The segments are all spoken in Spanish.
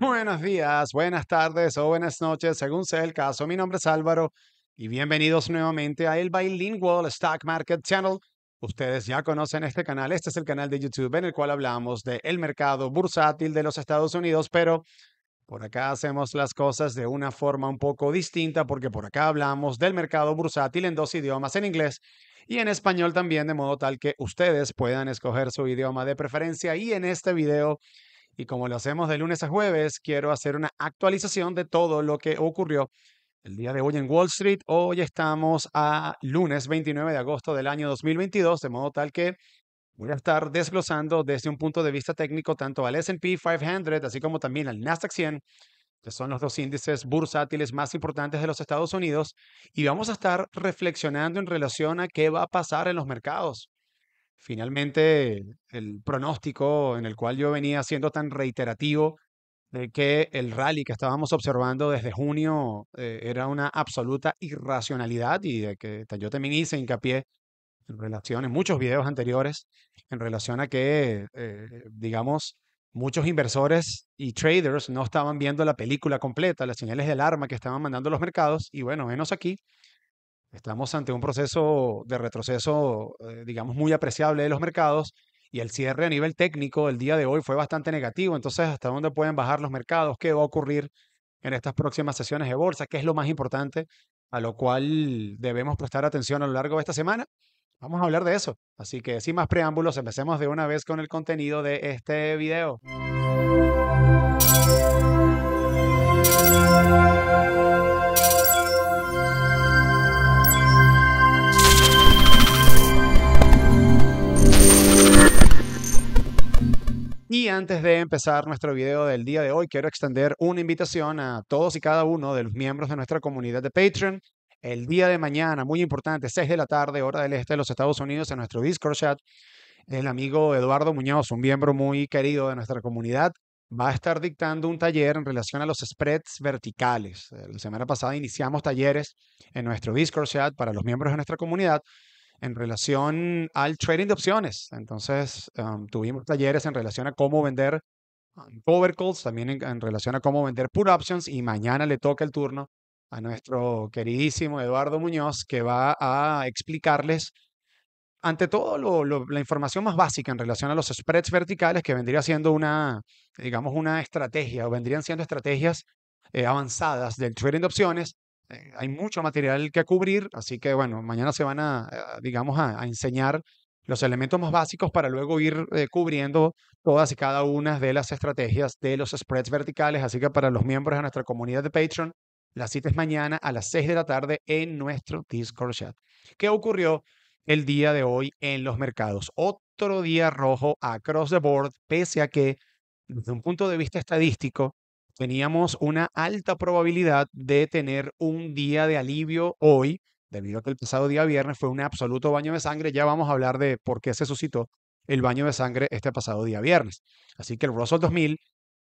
Buenos días, buenas tardes o buenas noches, según sea el caso. Mi nombre es Álvaro y bienvenidos nuevamente a el Bilingual Stock Market Channel. Ustedes ya conocen este canal, este es el canal de YouTube en el cual hablamos de el mercado bursátil de los Estados Unidos, pero por acá hacemos las cosas de una forma un poco distinta porque por acá hablamos del mercado bursátil en dos idiomas, en inglés y en español también, de modo tal que ustedes puedan escoger su idioma de preferencia y en este video y como lo hacemos de lunes a jueves, quiero hacer una actualización de todo lo que ocurrió el día de hoy en Wall Street. Hoy estamos a lunes 29 de agosto del año 2022, de modo tal que voy a estar desglosando desde un punto de vista técnico tanto al SP 500, así como también al Nasdaq 100, que son los dos índices bursátiles más importantes de los Estados Unidos, y vamos a estar reflexionando en relación a qué va a pasar en los mercados finalmente el pronóstico en el cual yo venía siendo tan reiterativo de que el rally que estábamos observando desde junio eh, era una absoluta irracionalidad y de que yo también hice hincapié en relación, en muchos videos anteriores, en relación a que, eh, digamos, muchos inversores y traders no estaban viendo la película completa, las señales de alarma que estaban mandando los mercados y bueno, menos aquí Estamos ante un proceso de retroceso, eh, digamos, muy apreciable de los mercados y el cierre a nivel técnico el día de hoy fue bastante negativo. Entonces, ¿hasta dónde pueden bajar los mercados? ¿Qué va a ocurrir en estas próximas sesiones de bolsa? ¿Qué es lo más importante a lo cual debemos prestar atención a lo largo de esta semana? Vamos a hablar de eso. Así que sin más preámbulos, empecemos de una vez con el contenido de este video. Y antes de empezar nuestro video del día de hoy, quiero extender una invitación a todos y cada uno de los miembros de nuestra comunidad de Patreon. El día de mañana, muy importante, 6 de la tarde, hora del este de los Estados Unidos, en nuestro Discord chat, el amigo Eduardo Muñoz, un miembro muy querido de nuestra comunidad, va a estar dictando un taller en relación a los spreads verticales. La semana pasada iniciamos talleres en nuestro Discord chat para los miembros de nuestra comunidad en relación al trading de opciones. Entonces, tuvimos talleres en relación a cómo vender Power um, calls, también en, relación a cómo vender put options y mañana le toca el turno a nuestro queridísimo Eduardo Muñoz que va a explicarles ante todo la información más básica en relación a los spreads verticales que vendría siendo una, digamos, una estrategia o vendrían siendo estrategias eh, avanzadas del trading de opciones eh, hay mucho material que cubrir, así que bueno, mañana se van a, digamos, a, enseñar los elementos más básicos para luego ir eh, cubriendo todas y cada una de las estrategias de los spreads verticales. Así que para los miembros de nuestra comunidad de Patreon, la cita es mañana a las 6 de la tarde en nuestro Discord chat. ¿Qué ocurrió el día de hoy en los mercados? Otro día rojo across the board, pese a que desde un punto de vista estadístico, teníamos una alta probabilidad de tener un día de alivio hoy, debido a que el pasado día viernes fue un absoluto baño de sangre. Ya vamos a hablar de por qué se suscitó el baño de sangre este pasado día viernes. Así que el Russell 2000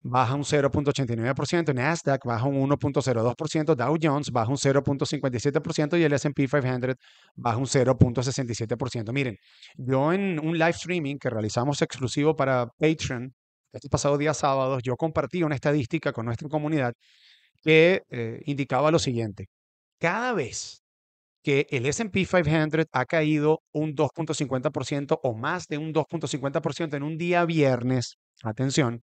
baja un 0.89%, Nasdaq baja un 1.02%, Dow Jones baja un 0.57% y el S&P 500 baja un 0.67%. Miren, yo en un live streaming que realizamos exclusivo para Patreon el este pasado día sábado, yo compartí una estadística con nuestra comunidad que eh, indicaba lo siguiente. Cada vez que el SP 500 ha caído un 2.50% o más de un 2.50% en un día viernes, atención,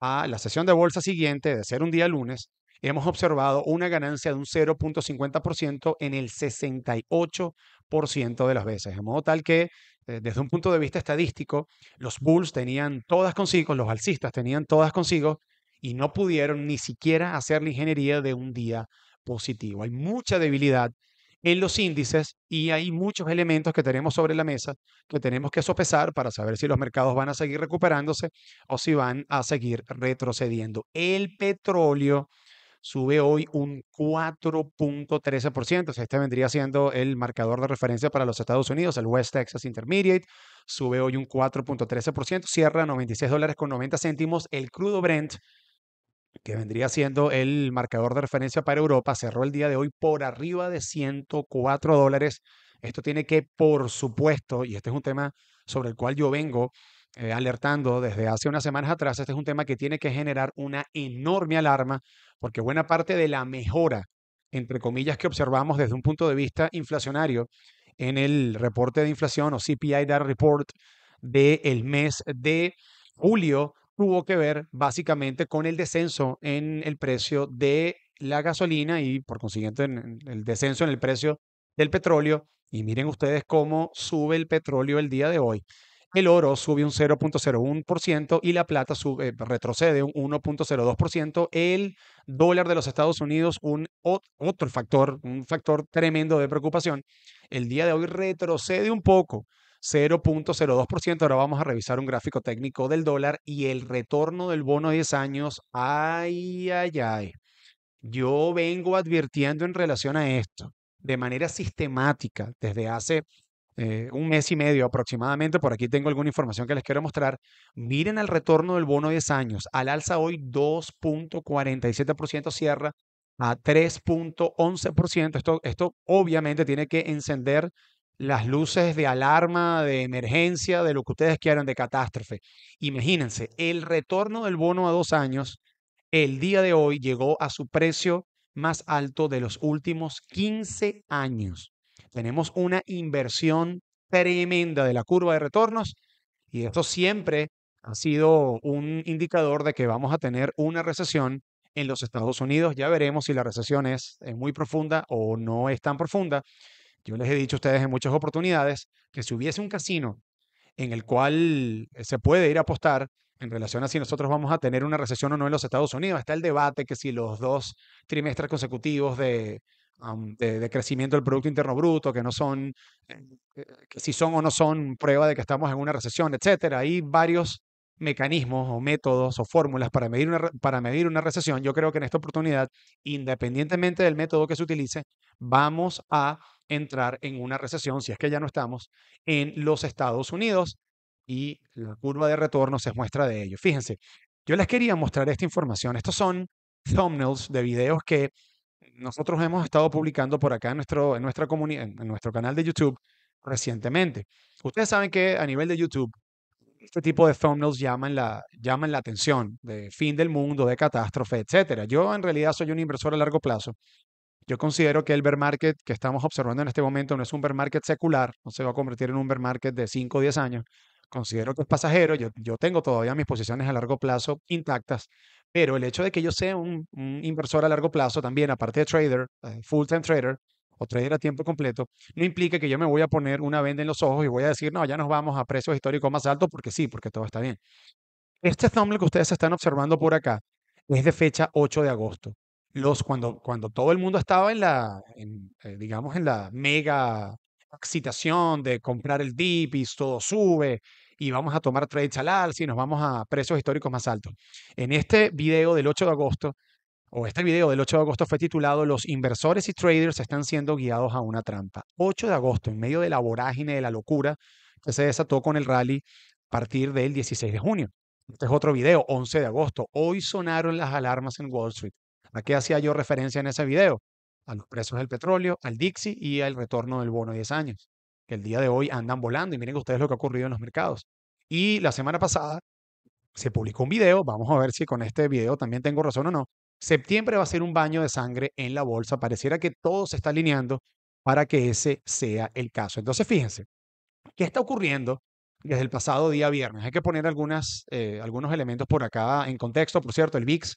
a la sesión de bolsa siguiente de ser un día lunes, hemos observado una ganancia de un 0.50% en el 68% de las veces, de modo tal que eh, desde un punto de vista estadístico, los Bulls tenían todas consigo, los alcistas tenían todas consigo y no pudieron ni siquiera hacer la ingeniería de un día positivo. Hay mucha debilidad en los índices y hay muchos elementos que tenemos sobre la mesa que tenemos que sopesar para saber si los mercados van a seguir recuperándose o si van a seguir retrocediendo. El petróleo sube hoy un 4.13%. O sea, este vendría siendo el marcador de referencia para los Estados Unidos, el West Texas Intermediate. Sube hoy un 4.13%, cierra 96 dólares con 90 céntimos. El crudo Brent, que vendría siendo el marcador de referencia para Europa, cerró el día de hoy por arriba de 104 dólares. Esto tiene que, por supuesto, y este es un tema sobre el cual yo vengo eh, alertando desde hace unas semanas atrás, este es un tema que tiene que generar una enorme alarma porque buena parte de la mejora, entre comillas, que observamos desde un punto de vista inflacionario en el reporte de inflación o CPI Data Report del mes de julio tuvo que ver básicamente con el descenso en el precio de la gasolina y por consiguiente el descenso en el precio del petróleo. Y miren ustedes cómo sube el petróleo el día de hoy el oro sube un 0.01% y la plata sube, retrocede un 1.02%. El dólar de los Estados Unidos, un otro factor, un factor tremendo de preocupación, el día de hoy retrocede un poco. 0.02%. Ahora vamos a revisar un gráfico técnico del dólar y el retorno del bono de 10 años. Ay, ay, ay. Yo vengo advirtiendo en relación a esto de manera sistemática desde hace eh, un mes y medio aproximadamente, por aquí tengo alguna información que les quiero mostrar, miren el retorno del bono 10 años, al alza hoy 2.47% cierra a 3.11%. Esto, esto obviamente tiene que encender las luces de alarma, de emergencia, de lo que ustedes quieran, de catástrofe. Imagínense, el retorno del bono a dos años, el día de hoy llegó a su precio más alto de los últimos 15 años. Tenemos una inversión tremenda de la curva de retornos y esto siempre ha sido un indicador de que vamos a tener una recesión en los Estados Unidos. Ya veremos si la recesión es, muy profunda o no es tan profunda. Yo les he dicho a ustedes en muchas oportunidades que si hubiese un casino en el cual se puede ir a apostar en relación a si nosotros vamos a tener una recesión o no en los Estados Unidos, está el debate que si los dos trimestres consecutivos de, de, crecimiento del Producto Interno Bruto, que no son, eh, eh, si son o no son prueba de que estamos en una recesión, etcétera. Hay varios mecanismos o métodos o fórmulas para medir, una, para medir una recesión. Yo creo que en esta oportunidad, independientemente del método que se utilice, vamos a entrar en una recesión, si es que ya no estamos, en los Estados Unidos y la curva de retorno se muestra de ello. Fíjense, yo les quería mostrar esta información. Estos son thumbnails de videos que nosotros hemos estado publicando por acá en nuestro, en nuestra en nuestro canal de YouTube recientemente. Ustedes saben que a nivel de YouTube, este tipo de thumbnails llaman la, llaman la atención de fin del mundo, de catástrofe, etcétera. Yo en realidad soy un inversor a largo plazo. Yo considero que el bear market que estamos observando en este momento no es un bear market secular, no se va a convertir en un bear market de 5 o 10 años, considero que es pasajero, yo, tengo todavía mis posiciones a largo plazo intactas, pero el hecho de que yo sea un, inversor a largo plazo también, aparte de trader, eh, full-time trader, o trader a tiempo completo, no implica que yo me voy a poner una venda en los ojos y voy a decir, no, ya nos vamos a precios históricos más altos porque sí, porque todo está bien. Este thumbnail que ustedes están observando por acá es de fecha 8 de agosto. Los, cuando, cuando todo el mundo estaba en la, eh, digamos, en la mega excitación de comprar el dip y todo sube y vamos a tomar trades al alza nos vamos a precios históricos más altos. En este video del 8 de agosto, o este video del 8 de agosto fue titulado Los inversores y traders están siendo guiados a una trampa. 8 de agosto, en medio de la vorágine, de la locura que se desató con el rally a partir del 16 de junio. Este es otro video, 11 de agosto. Hoy sonaron las alarmas en Wall Street. ¿A qué hacía yo referencia en ese video? a los precios del petróleo, al Dixie y al retorno del bono de 10 años, que el día de hoy andan volando y miren ustedes lo que ha ocurrido en los mercados. Y la semana pasada se publicó un video, vamos a ver si con este video también tengo razón o no. Septiembre va a ser un baño de sangre en la bolsa, pareciera que todo se está alineando para que ese sea el caso. Entonces, fíjense, ¿qué está ocurriendo desde el pasado día viernes? Hay que poner algunas, eh, algunos elementos por acá en contexto. Por cierto, el VIX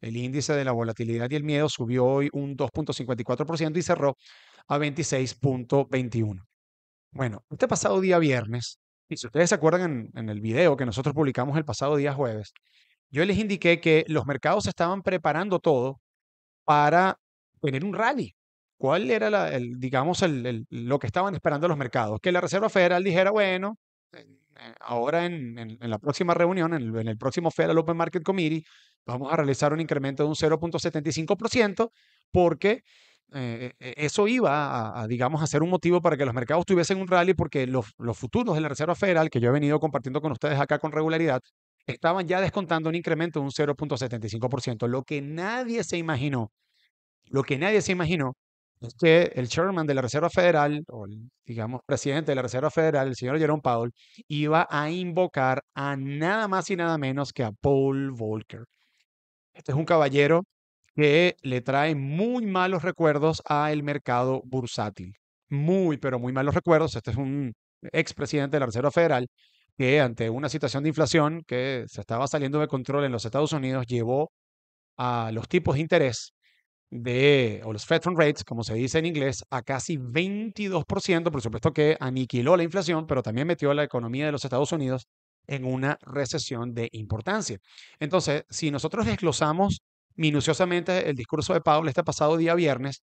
el índice de la volatilidad y el miedo subió hoy un 2.54% y cerró a 26.21. Bueno, este pasado día viernes, y si ustedes se acuerdan en, el video que nosotros publicamos el pasado día jueves, yo les indiqué que los mercados estaban preparando todo para tener un rally. ¿Cuál era, digamos, lo que estaban esperando los mercados? Que la Reserva Federal dijera, bueno, ahora en, en la próxima reunión, en el, próximo Federal Open Market Committee, Vamos a realizar un incremento de un 0.75% porque eh, eh, eso iba a, digamos, a ser un motivo para que los mercados tuviesen un rally porque los, futuros de la Reserva Federal, que yo he venido compartiendo con ustedes acá con regularidad, estaban ya descontando un incremento de un 0.75%. Lo que nadie se imaginó, lo que nadie se imaginó es que el chairman de la Reserva Federal, o el, digamos, presidente de la Reserva Federal, el señor Jerome Powell, iba a invocar a nada más y nada menos que a Paul Volcker. Este es un caballero que le trae muy malos recuerdos al mercado bursátil. Muy, pero muy malos recuerdos. Este es un expresidente de la Reserva Federal que ante una situación de inflación que se estaba saliendo de control en los Estados Unidos, llevó a los tipos de interés de, o los Fed Fund Rates, como se dice en inglés, a casi 22%, por supuesto que aniquiló la inflación, pero también metió a la economía de los Estados Unidos en una recesión de importancia. Entonces, si nosotros desglosamos minuciosamente el discurso de Powell este pasado día viernes,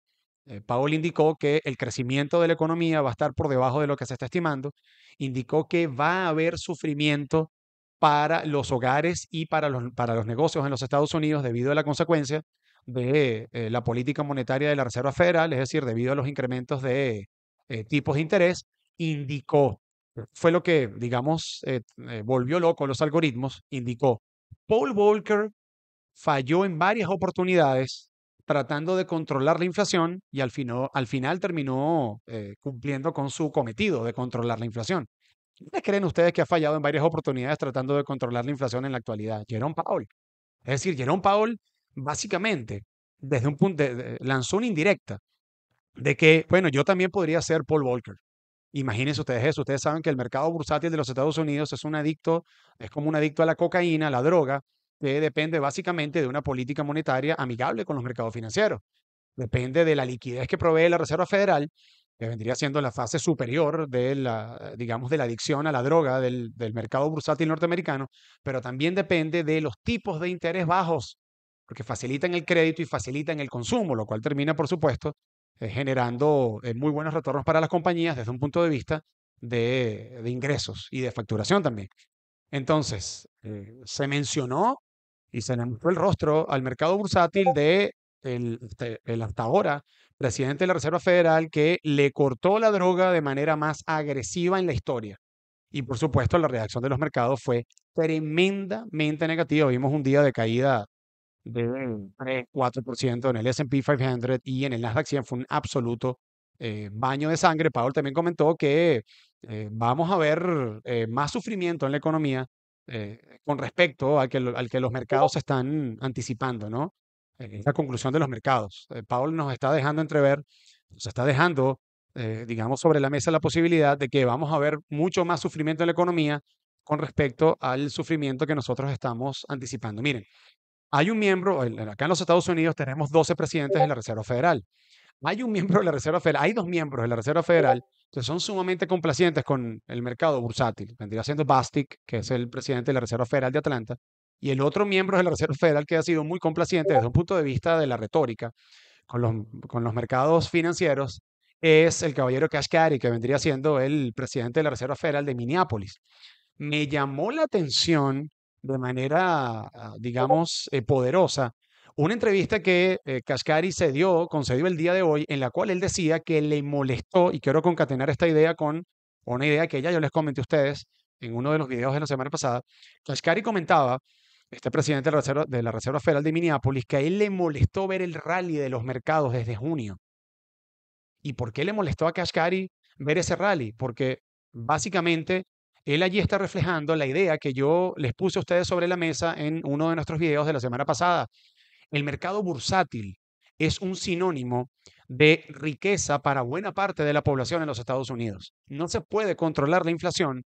eh, Paul indicó que el crecimiento de la economía va a estar por debajo de lo que se está estimando, indicó que va a haber sufrimiento para los hogares y para los, para los negocios en los Estados Unidos debido a la consecuencia de eh, la política monetaria de la Reserva Federal, es decir, debido a los incrementos de eh, tipos de interés, indicó fue lo que, digamos, eh, eh, volvió loco los algoritmos, indicó, Paul Volcker falló en varias oportunidades tratando de controlar la inflación y al, al final terminó eh, cumpliendo con su cometido de controlar la inflación. ¿Qué creen ustedes que ha fallado en varias oportunidades tratando de controlar la inflación en la actualidad? Jerome Powell. Es decir, Jerome Powell básicamente desde un punto lanzó una indirecta de que, bueno, yo también podría ser Paul Volcker. Imagínense ustedes eso, ustedes saben que el mercado bursátil de los Estados Unidos es un adicto, es como un adicto a la cocaína, a la droga, que depende básicamente de una política monetaria amigable con los mercados financieros. Depende de la liquidez que provee la Reserva Federal, que vendría siendo la fase superior de la, digamos, de la adicción a la droga del, del mercado bursátil norteamericano, pero también depende de los tipos de interés bajos, porque facilitan el crédito y facilitan el consumo, lo cual termina, por supuesto, eh, generando eh, muy buenos retornos para las compañías desde un punto de vista de, ingresos y de facturación también. Entonces, eh, se mencionó y se le mostró el rostro al mercado bursátil de este, el, hasta ahora presidente de la Reserva Federal que le cortó la droga de manera más agresiva en la historia. Y por supuesto, la reacción de los mercados fue tremendamente negativa. Vimos un día de caída de 3-4% en el SP 500 y en el Nasdaq 100 fue un absoluto eh, baño de sangre. Paul también comentó que eh, vamos a ver eh, más sufrimiento en la economía con respecto al que, al que los mercados están anticipando, ¿no? la conclusión de los mercados. Paul nos está dejando entrever, nos está dejando, digamos, sobre la mesa la posibilidad de que vamos a ver mucho más sufrimiento en la economía con respecto al sufrimiento que nosotros estamos anticipando. Miren, hay un miembro, acá en los Estados Unidos tenemos 12 presidentes de la Reserva Federal. Hay un miembro de la Reserva Federal, hay dos miembros de la Reserva Federal que son sumamente complacientes con el mercado bursátil. Vendría siendo Bastic, que es el presidente de la Reserva Federal de Atlanta, y el otro miembro de la Reserva Federal que ha sido muy complaciente desde un punto de vista de la retórica con los, con los mercados financieros es el caballero Cash que vendría siendo el presidente de la Reserva Federal de Minneapolis. Me llamó la atención de manera, ah, digamos, eh, poderosa una entrevista que Cascari eh, se dio, concedió el día de hoy, en la cual él decía que le molestó, y quiero concatenar esta idea con una idea que ya yo les comenté a ustedes en uno de los videos de la semana pasada. Cascari comentaba, este presidente de la, Reserva, Federal de Minneapolis, que a él le molestó ver el rally de los mercados desde junio. ¿Y por qué le molestó a Kashkari ver ese rally? Porque básicamente él allí está reflejando la idea que yo les puse a ustedes sobre la mesa en uno de nuestros videos de la semana pasada. El mercado bursátil es un sinónimo de riqueza para buena parte de la población en los Estados Unidos. No se puede controlar la inflación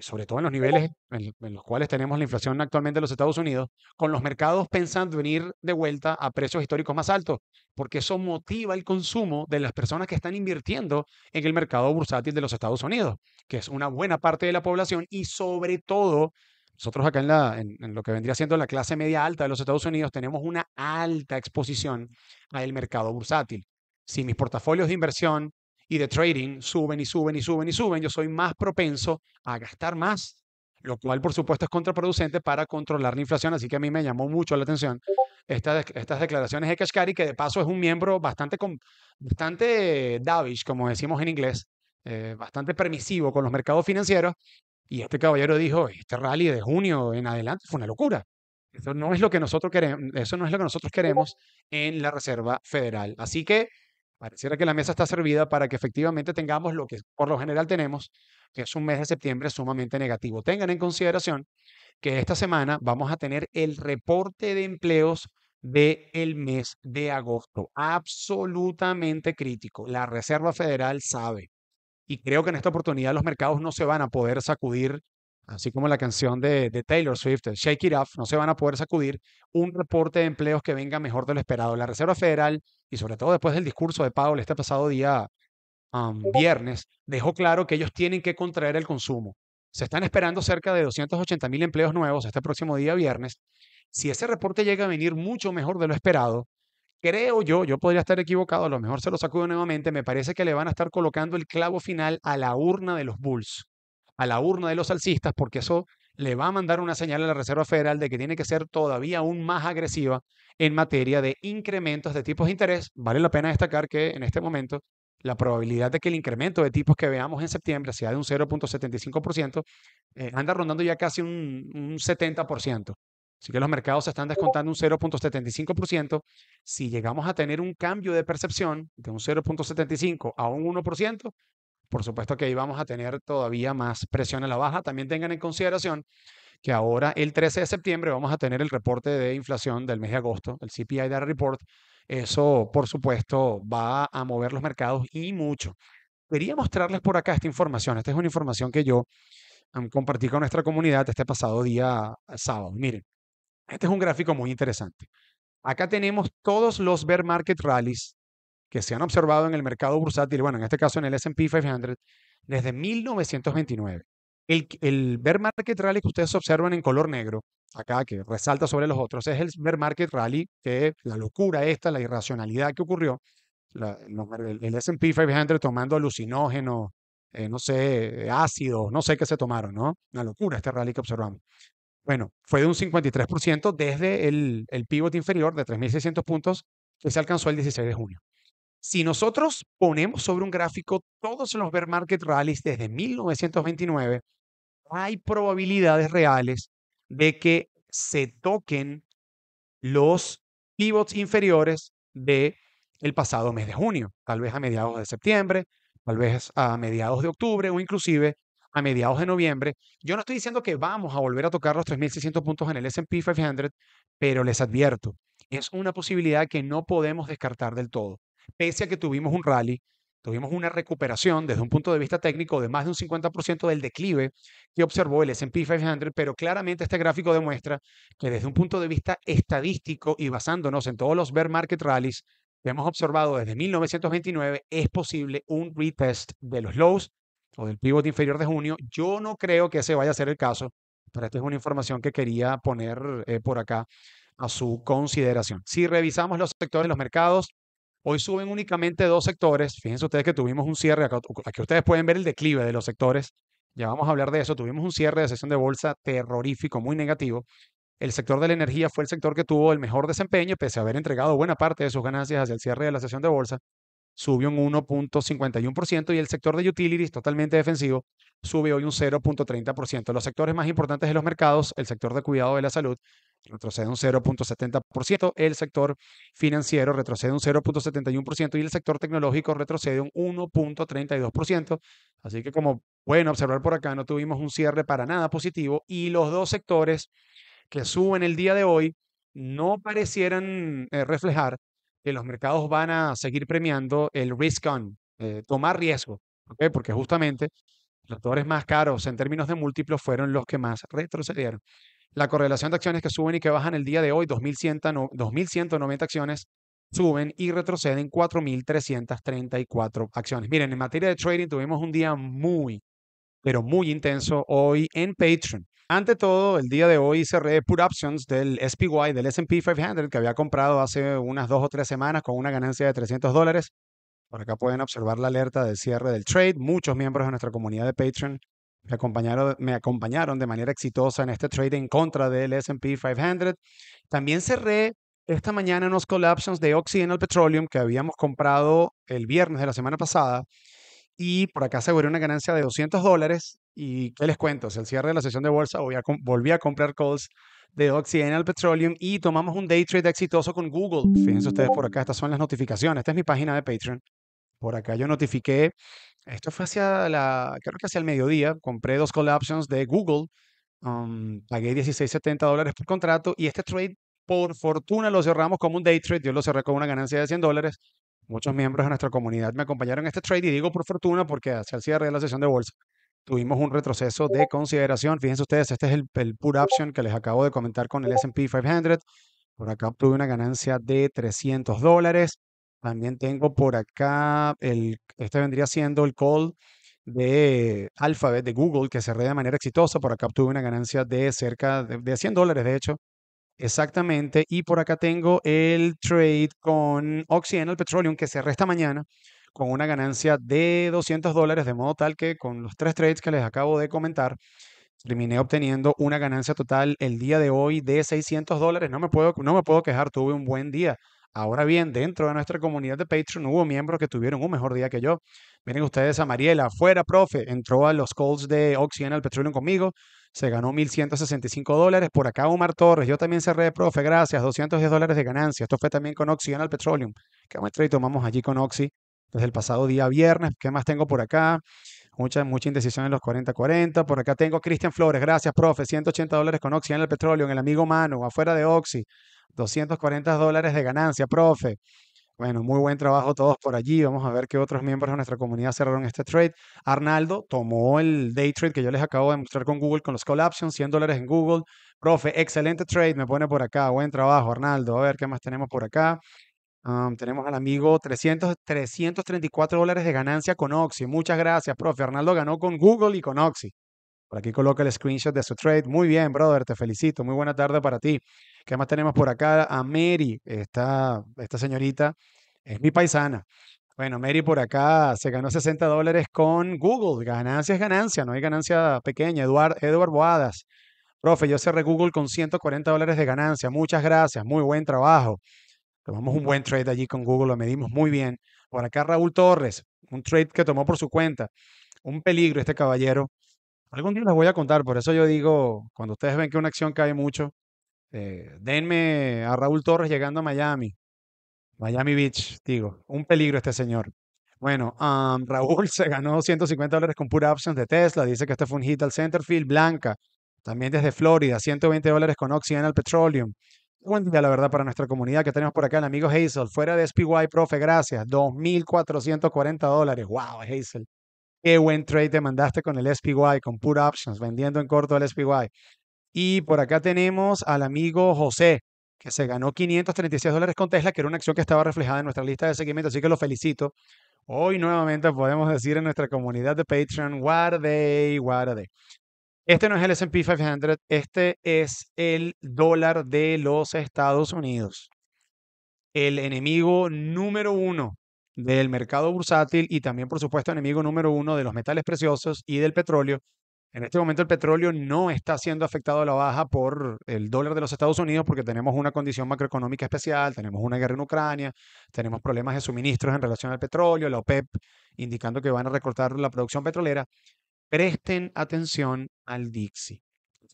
sobre todo en los niveles en, los cuales tenemos la inflación actualmente en los Estados Unidos, con los mercados pensando en ir de vuelta a precios históricos más altos, porque eso motiva el consumo de las personas que están invirtiendo en el mercado bursátil de los Estados Unidos, que es una buena parte de la población y sobre todo nosotros acá en, en, en, lo que vendría siendo la clase media alta de los Estados Unidos tenemos una alta exposición al mercado bursátil. Si mis portafolios de inversión y de trading suben y suben y suben y suben, yo soy más propenso a gastar más, lo cual por supuesto es contraproducente para controlar la inflación, así que a mí me llamó mucho la atención estas, estas declaraciones de Kashkari, que de paso es un miembro bastante, bastante dovish, como decimos en inglés, eh, bastante permisivo con los mercados financieros, y este caballero dijo, este rally de junio en adelante fue una locura. Eso no es lo que nosotros queremos, eso no es lo que nosotros queremos en la Reserva Federal. Así que Pareciera que la mesa está servida para que efectivamente tengamos lo que por lo general tenemos, que es un mes de septiembre sumamente negativo. Tengan en consideración que esta semana vamos a tener el reporte de empleos del mes de agosto, absolutamente crítico. La Reserva Federal sabe. Y creo que en esta oportunidad los mercados no se van a poder sacudir, así como la canción de, de Taylor Swift, Shake It Off, no se van a poder sacudir un reporte de empleos que venga mejor de lo esperado. La Reserva Federal y sobre todo después del discurso de Powell este pasado día viernes, dejó claro que ellos tienen que contraer el consumo. Se están esperando cerca de 280 mil empleos nuevos este próximo día viernes. Si ese reporte llega a venir mucho mejor de lo esperado, creo yo, yo podría estar equivocado, a lo mejor se lo sacudo nuevamente, me parece que le van a estar colocando el clavo final a la urna de los Bulls, a la urna de los alcistas, porque eso le va a mandar una señal a la Reserva Federal de que tiene que ser todavía aún más agresiva en materia de incrementos de tipos de interés. Vale la pena destacar que en este momento la probabilidad de que el incremento de tipos que veamos en septiembre sea de un 0.75% eh, anda rondando ya casi un, un 70%. Así que los mercados se están descontando un 0.75%. Si llegamos a tener un cambio de percepción de un 0.75 a un 1%, por supuesto que ahí vamos a tener todavía más presión a la baja. También tengan en consideración que ahora el 13 de septiembre vamos a tener el reporte de inflación del mes de agosto, el CPI Data Report. Eso, por supuesto, va a mover los mercados y mucho. Quería mostrarles por acá esta información. Esta es una información que yo compartí con nuestra comunidad este pasado día eh, sábado. Miren, este es un gráfico muy interesante. Acá tenemos todos los bear market rallies que se han observado en el mercado bursátil, bueno, en este caso en el SP 500, desde 1929. El, el bear market rally que ustedes observan en color negro, acá que resalta sobre los otros, es el bear market rally, que la locura esta, la irracionalidad que ocurrió, el, SP 500 tomando alucinógenos, eh, no sé, ácidos, no sé qué se tomaron, ¿no? Una locura este rally que observamos. Bueno, fue de un 53% desde el, el pivot inferior de 3.600 puntos que se alcanzó el 16 de junio. Si nosotros ponemos sobre un gráfico todos los bear market rallies desde 1929, hay probabilidades reales de que se toquen los pivots inferiores de el pasado mes de junio, tal vez a mediados de septiembre, tal vez a mediados de octubre o inclusive a mediados de noviembre. Yo no estoy diciendo que vamos a volver a tocar los 3.600 puntos en el S&P 500, pero les advierto, es una posibilidad que no podemos descartar del todo pese a que tuvimos un rally, tuvimos una recuperación desde un punto de vista técnico de más de un 50% del declive que observó el SP 500, pero claramente este gráfico demuestra que desde un punto de vista estadístico y basándonos en todos los bear market rallies que hemos observado desde 1929, es posible un retest de los lows o del pivot inferior de junio. Yo no creo que ese vaya a ser el caso, pero esto es una información que quería poner eh, por acá a su consideración. Si revisamos los sectores de los mercados, Hoy suben únicamente dos sectores. Fíjense ustedes que tuvimos un cierre. aquí ustedes pueden ver el declive de los sectores. Ya vamos a hablar de eso. Tuvimos un cierre de sesión de bolsa terrorífico, muy negativo. El sector de la energía fue el sector que tuvo el mejor desempeño, pese a haber entregado buena parte de sus ganancias hacia el cierre de la sesión de bolsa. Subió un 1.51% y el sector de utilities, totalmente defensivo, sube hoy un 0.30%. Los sectores más importantes de los mercados, el sector de cuidado de la salud, retrocede un 0.70%, el sector financiero retrocede un 0.71% y el sector tecnológico retrocede un 1.32%. Así que como pueden observar por acá, no tuvimos un cierre para nada positivo y los dos sectores que suben el día de hoy no parecieran eh, reflejar que los mercados van a seguir premiando el risk on, eh, tomar riesgo, porque justamente los actores más caros en términos de múltiplos fueron los que más retrocedieron la correlación de acciones que suben y que bajan el día de hoy, 2.190 acciones suben y retroceden 4.334 acciones. Miren, en materia de trading tuvimos un día muy, pero muy intenso hoy en Patreon. Ante todo, el día de hoy cerré put options del SPY, del SP 500, que había comprado hace unas dos o tres semanas con una ganancia de 300 dólares. Por acá pueden observar la alerta de cierre del trade. Muchos miembros de nuestra comunidad de Patreon me acompañaron, me acompañaron de manera exitosa en este trade en contra del SP 500. También cerré esta mañana unos call de Occidental Petroleum que habíamos comprado el viernes de la semana pasada. Y por acá aseguré una ganancia de 200 dólares. ¿Y qué les cuento? Si el cierre de la sesión de bolsa volví a comprar calls de Occidental Petroleum y tomamos un day trade exitoso con Google. Fíjense ustedes por acá, estas son las notificaciones. Esta es mi página de Patreon. Por acá yo notifiqué, esto fue hacia la, creo que hacia el mediodía, compré dos call options de Google, um, pagué 16,70 dólares por contrato y este trade, por fortuna, lo cerramos como un day trade, yo lo cerré con una ganancia de 100 dólares. Muchos miembros de nuestra comunidad me acompañaron en este trade y digo por fortuna porque hacia el cierre de la sesión de bolsa tuvimos un retroceso de consideración. Fíjense ustedes, este es el, el option que les acabo de comentar con el SP 500. Por acá obtuve una ganancia de 300 dólares. También tengo por acá, el, este vendría siendo el call de Alphabet, de Google, que cerré de manera exitosa. Por acá obtuve una ganancia de cerca de, 100 dólares, de hecho. Exactamente. Y por acá tengo el trade con Occidental Petroleum, que cerré esta mañana con una ganancia de 200 dólares, de modo tal que con los tres trades que les acabo de comentar, terminé obteniendo una ganancia total el día de hoy de 600 dólares. No me puedo, no me puedo quejar, tuve un buen día. Ahora bien, dentro de nuestra comunidad de Patreon hubo miembros que tuvieron un mejor día que yo. Miren ustedes a Mariela, afuera, profe, entró a los calls de Occidental Petroleum conmigo, se ganó 1.165 dólares. Por acá Omar Torres, yo también cerré, profe, gracias, 210 dólares de ganancia. Esto fue también con Occidental Petroleum, que muestra y tomamos allí con Oxy desde el pasado día viernes. ¿Qué más tengo por acá? Mucha, mucha indecisión en los 40-40. Por acá tengo Cristian Flores, gracias, profe, 180 dólares con Occidental Petroleum. el petróleo, el amigo Manu, afuera de Oxy. 240 dólares de ganancia, profe. Bueno, muy buen trabajo todos por allí. Vamos a ver qué otros miembros de nuestra comunidad cerraron este trade. Arnaldo tomó el day trade que yo les acabo de mostrar con Google, con los call options, 100 dólares en Google. Profe, excelente trade, me pone por acá. Buen trabajo, Arnaldo. A ver qué más tenemos por acá. tenemos al amigo 300, 334 dólares de ganancia con Oxy. Muchas gracias, profe. Arnaldo ganó con Google y con Oxy. Por aquí coloca el screenshot de su trade. Muy bien, brother, te felicito. Muy buena tarde para ti. ¿Qué más tenemos por acá? A Mary, esta, esta señorita es mi paisana. Bueno, Mary por acá se ganó 60 dólares con Google. Ganancia es ganancia, no hay ganancia pequeña. Eduard, Boadas. Profe, yo cerré Google con 140 dólares de ganancia. Muchas gracias, muy buen trabajo. Tomamos un buen trade allí con Google, lo medimos muy bien. Por acá Raúl Torres, un trade que tomó por su cuenta. Un peligro este caballero. Algún día les voy a contar, por eso yo digo, cuando ustedes ven que una acción cae mucho, este, denme a Raúl Torres llegando a Miami. Miami Beach, digo, un peligro este señor. Bueno, Raúl se ganó 150 dólares con Pure options de Tesla. Dice que este fue un hit al Centerfield. Blanca, también desde Florida, 120 dólares con Occidental Petroleum. Buen día, la verdad, para nuestra comunidad que tenemos por acá, el amigo Hazel, fuera de SPY, profe, gracias, 2.440 dólares. Wow, Hazel, qué buen trade te mandaste con el SPY, con put options, vendiendo en corto el SPY. Y por acá tenemos al amigo José, que se ganó 536 dólares con Tesla, que era una acción que estaba reflejada en nuestra lista de seguimiento, así que lo felicito. Hoy nuevamente podemos decir en nuestra comunidad de Patreon, guarde, guarde. Este no es el SP 500, este es el dólar de los Estados Unidos. El enemigo número uno del mercado bursátil y también, por supuesto, enemigo número uno de los metales preciosos y del petróleo en este momento el petróleo no está siendo afectado a la baja por el dólar de los Estados Unidos porque tenemos una condición macroeconómica especial, tenemos una guerra en Ucrania, tenemos problemas de suministros en relación al petróleo, la OPEP indicando que van a recortar la producción petrolera. Presten atención al Dixie.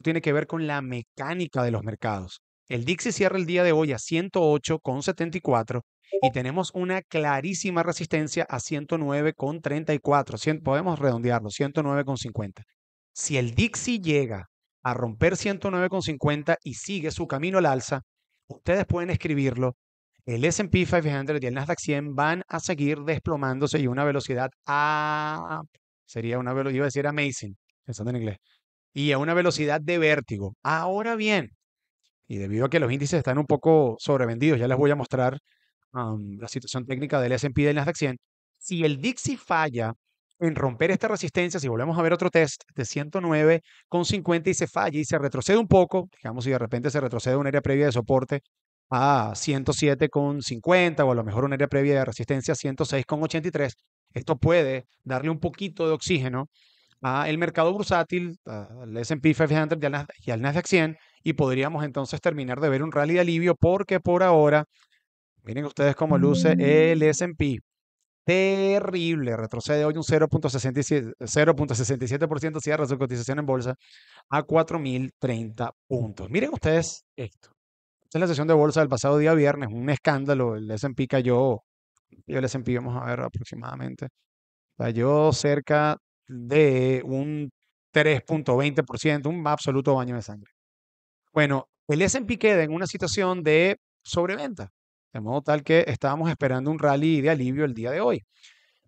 tiene que ver con la mecánica de los mercados. El Dixie cierra el día de hoy a 108,74 y tenemos una clarísima resistencia a 109,34. Podemos redondearlo, 109,50. Si el Dixie llega a romper 109,50 y sigue su camino al alza, ustedes pueden escribirlo. El SP 500 y el Nasdaq 100 van a seguir desplomándose y una velocidad a. Sería una velocidad, iba a decir amazing, pensando en inglés. Y a una velocidad de vértigo. Ahora bien, y debido a que los índices están un poco sobrevendidos, ya les voy a mostrar la situación técnica del SP y del Nasdaq 100. Si el Dixie falla en romper esta resistencia, si volvemos a ver otro test de 50 y se falla y se retrocede un poco, digamos si de repente se retrocede un área previa de soporte a 107,50 o a lo mejor un área previa de resistencia 83 esto puede darle un poquito de oxígeno el mercado bursátil, al S&P 500 y al Nasdaq 100 y podríamos entonces terminar de ver un rally de alivio porque por ahora, miren ustedes cómo luce el mm. S&P, terrible. Retrocede hoy un 0.67%, cierra su cotización en bolsa a 4.030 puntos. Miren ustedes esto. Esta es la sesión de bolsa del pasado día viernes, un escándalo. El S&P cayó, yo el S&P vamos a ver aproximadamente, cayó cerca de un 3.20%, un absoluto baño de sangre. Bueno, el S&P queda en una situación de sobreventa. De modo tal que estábamos esperando un rally de alivio el día de hoy.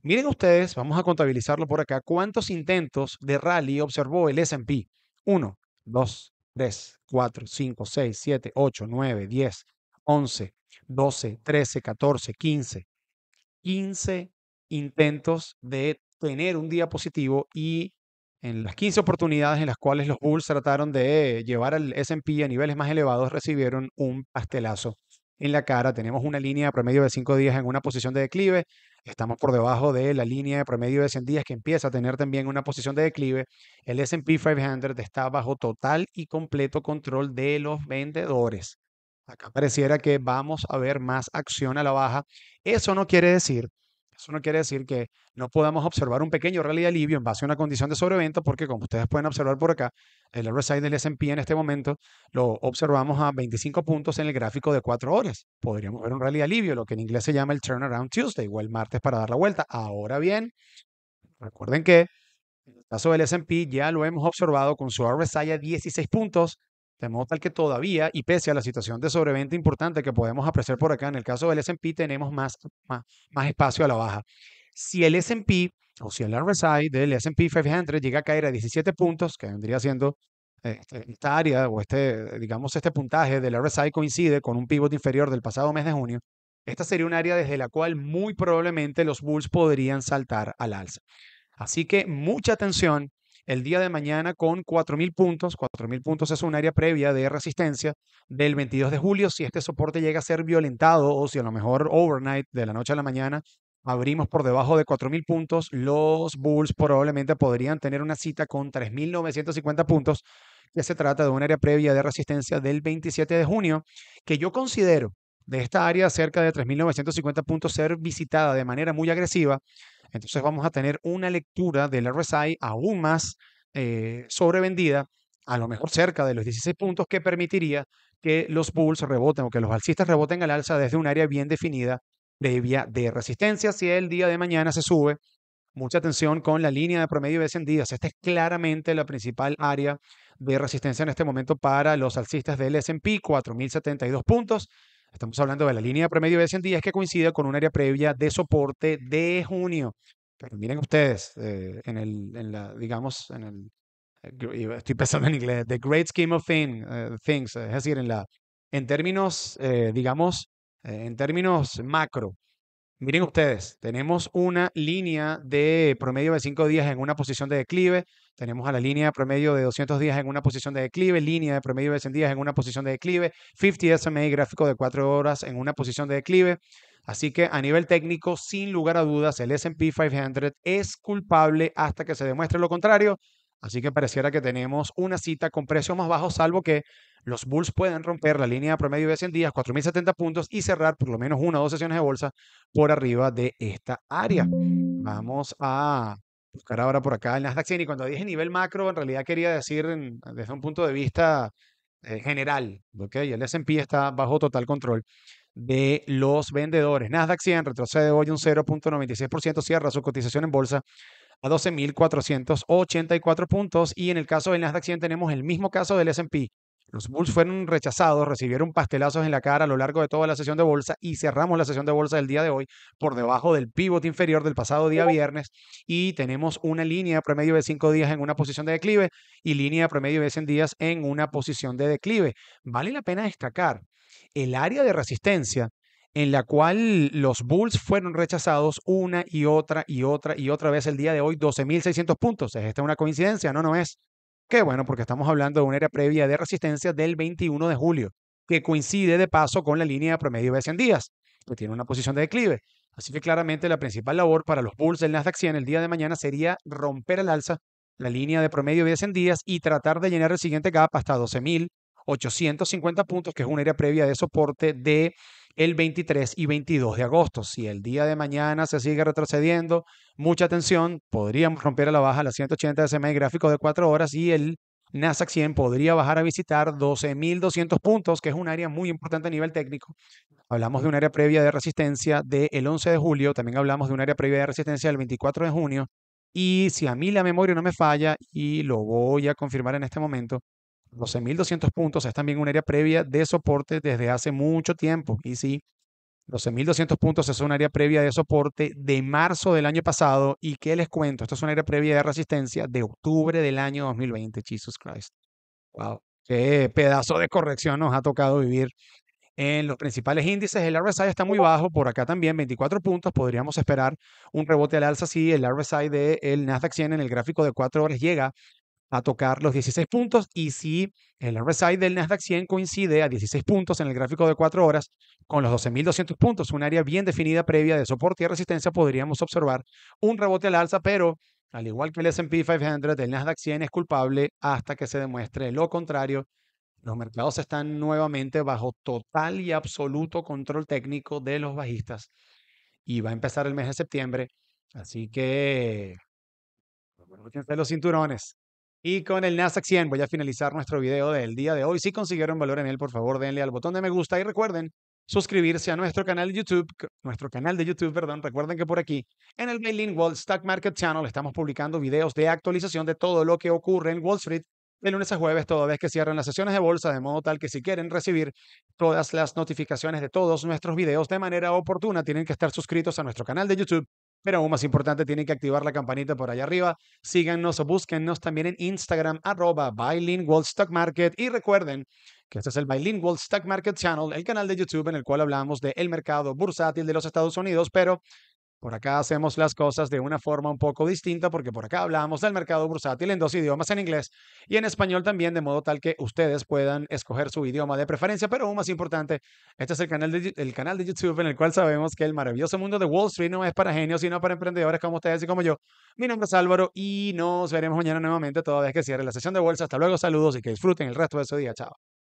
Miren ustedes, vamos a contabilizarlo por acá, cuántos intentos de rally observó el SP. 1, 2, 3, 4, 5, 6, 7, 8, 9, 10, 11, 12, 13, 14, 15. 15 intentos de tener un día positivo y en las 15 oportunidades en las cuales los Bulls trataron de llevar al SP a niveles más elevados recibieron un pastelazo en la cara, tenemos una línea de promedio de 5 días en una posición de declive, estamos por debajo de la línea de promedio de 100 días que empieza a tener también una posición de declive, el SP 500 está bajo total y completo control de los vendedores. Acá pareciera que vamos a ver más acción a la baja. Eso no quiere decir eso no quiere decir que no podamos observar un pequeño rally de alivio en base a una condición de sobreventa, porque como ustedes pueden observar por acá, el RSI del S&P en este momento lo observamos a 25 puntos en el gráfico de 4 horas. Podríamos ver un rally de alivio, lo que en inglés se llama el Turnaround Tuesday o el martes para dar la vuelta. Ahora bien, recuerden que en el caso del S&P ya lo hemos observado con su RSI a 16 puntos, de modo tal que todavía, y pese a la situación de sobreventa importante que podemos apreciar por acá, en el caso del S&P tenemos más, más, espacio a la baja. Si el S&P o si el RSI del S&P 500 llega a caer a 17 puntos, que vendría siendo eh, este, esta área o este, digamos, este puntaje del RSI coincide con un pivot inferior del pasado mes de junio, esta sería un área desde la cual muy probablemente los bulls podrían saltar al alza. Así que mucha atención el día de mañana con 4.000 puntos. 4.000 puntos es un área previa de resistencia del 22 de julio. Si este soporte llega a ser violentado o si a lo mejor overnight de la noche a la mañana abrimos por debajo de 4.000 puntos, los Bulls probablemente podrían tener una cita con 3.950 puntos, que se trata de un área previa de resistencia del 27 de junio, que yo considero de esta área cerca de 3.950 puntos ser visitada de manera muy agresiva entonces vamos a tener una lectura del RSI aún más eh, sobrevendida, a lo mejor cerca de los 16 puntos, que permitiría que los bulls reboten o que los alcistas reboten al alza desde un área bien definida previa de resistencia. Si el día de mañana se sube, mucha atención con la línea de promedio de descendidas. Esta es claramente la principal área de resistencia en este momento para los alcistas del SP, 4.072 puntos. Estamos hablando de la línea promedio de 100 días que coincide con un área previa de soporte de junio. Pero miren ustedes, eh, en, el, en la, digamos, en el, eh, estoy pensando en inglés, the great scheme of eh, things, es decir, en, la, en términos, digamos, en términos macro, Miren ustedes, tenemos una línea de promedio de 5 días en una posición de declive, tenemos a la línea de promedio de 200 días en una posición de declive, línea de promedio de 100 días en una posición de declive, 50 SMA gráfico de 4 horas en una posición de declive. Así que a nivel técnico, sin lugar a dudas, el SP 500 es culpable hasta que se demuestre lo contrario. Así que pareciera que tenemos una cita con precios más bajos, salvo que los Bulls puedan romper la línea de promedio de 100 días, 4.070 puntos y cerrar por lo menos una o dos sesiones de bolsa por arriba de esta área. Vamos a buscar ahora por acá el Nasdaq 100 y cuando dije nivel macro, en realidad quería decir desde un punto de vista eh, general, ¿ok? El S&P está bajo total control de los vendedores. Nasdaq 100 retrocede hoy un 0.96%, cierra su cotización en bolsa a 12.484 puntos. Y en el caso del Nasdaq 100 tenemos el mismo caso del SP. Los Bulls fueron rechazados, recibieron pastelazos en la cara a lo largo de toda la sesión de bolsa y cerramos la sesión de bolsa del día de hoy por debajo del pivote inferior del pasado día viernes y tenemos una línea de promedio de 5 días en una posición de declive y línea de promedio de 100 días en una posición de declive. Vale la pena destacar el área de resistencia en la cual los Bulls fueron rechazados una y otra y otra y otra vez el día de hoy, 12.600 puntos. ¿Es esta una coincidencia? No, no es. Qué bueno, porque estamos hablando de una área previa de resistencia del 21 de julio, que coincide de paso con la línea de promedio de 100 días, que tiene una posición de declive. Así que claramente la principal labor para los Bulls del Nasdaq 100 el día de mañana sería romper al alza, la línea de promedio de 100 días y tratar de llenar el siguiente gap hasta 12.850 puntos, que es una área previa de soporte de el 23 y 22 de agosto. Si el día de mañana se sigue retrocediendo, mucha atención, podríamos romper a la baja las 180 de SMI gráfico de 4 horas y el Nasdaq 100 podría bajar a visitar 12.200 puntos, que es un área muy importante a nivel técnico. Hablamos de un área previa de resistencia del 11 de julio, también hablamos de un área previa de resistencia del 24 de junio. Y si a mí la memoria no me falla, y lo voy a confirmar en este momento, 12.200 puntos es también un área previa de soporte desde hace mucho tiempo. Y sí, 12.200 puntos es un área previa de soporte de marzo del año pasado. ¿Y qué les cuento? Esto es un área previa de resistencia de octubre del año 2020. Jesus Christ. Wow. Qué pedazo de corrección nos ha tocado vivir en los principales índices. El RSI está muy bajo, por acá también 24 puntos. Podríamos esperar un rebote al alza si el RSI del de Nasdaq 100 en el gráfico de 4 horas llega a tocar los 16 puntos y si el RSI del Nasdaq 100 coincide a 16 puntos en el gráfico de 4 horas con los 12.200 puntos, un área bien definida previa de soporte y resistencia, podríamos observar un rebote al alza, pero al igual que el SP 500, el Nasdaq 100 es culpable hasta que se demuestre lo contrario. Los mercados están nuevamente bajo total y absoluto control técnico de los bajistas y va a empezar el mes de septiembre. Así que, los cinturones. Y con el Nasdaq 100 voy a finalizar nuestro video del día de hoy. Si consiguieron valor en él, por favor, denle al botón de me gusta y recuerden suscribirse a nuestro canal de YouTube, nuestro canal de YouTube, perdón. Recuerden que por aquí en el Wall Stock Market Channel estamos publicando videos de actualización de todo lo que ocurre en Wall Street de lunes a jueves, toda vez que cierran las sesiones de bolsa, de modo tal que si quieren recibir todas las notificaciones de todos nuestros videos de manera oportuna, tienen que estar suscritos a nuestro canal de YouTube pero aún más importante, tienen que activar la campanita por allá arriba. Síganos o búsquennos también en Instagram, arroba Bilingual Stock Market. Y recuerden que este es el Bilingual Stock Market Channel, el canal de YouTube en el cual hablamos del el mercado bursátil de los Estados Unidos, pero por acá hacemos las cosas de una forma un poco distinta porque por acá hablamos del mercado bursátil en dos idiomas, en inglés y en español también, de modo tal que ustedes puedan escoger su idioma de preferencia. Pero aún más importante, este es el canal de, canal de YouTube en el cual sabemos que el maravilloso mundo de Wall Street no es para genios, sino para emprendedores como ustedes y como yo. Mi nombre es Álvaro y nos veremos mañana nuevamente toda vez que cierre la sesión de bolsa. Hasta luego, saludos y que disfruten el resto de su día. Chao.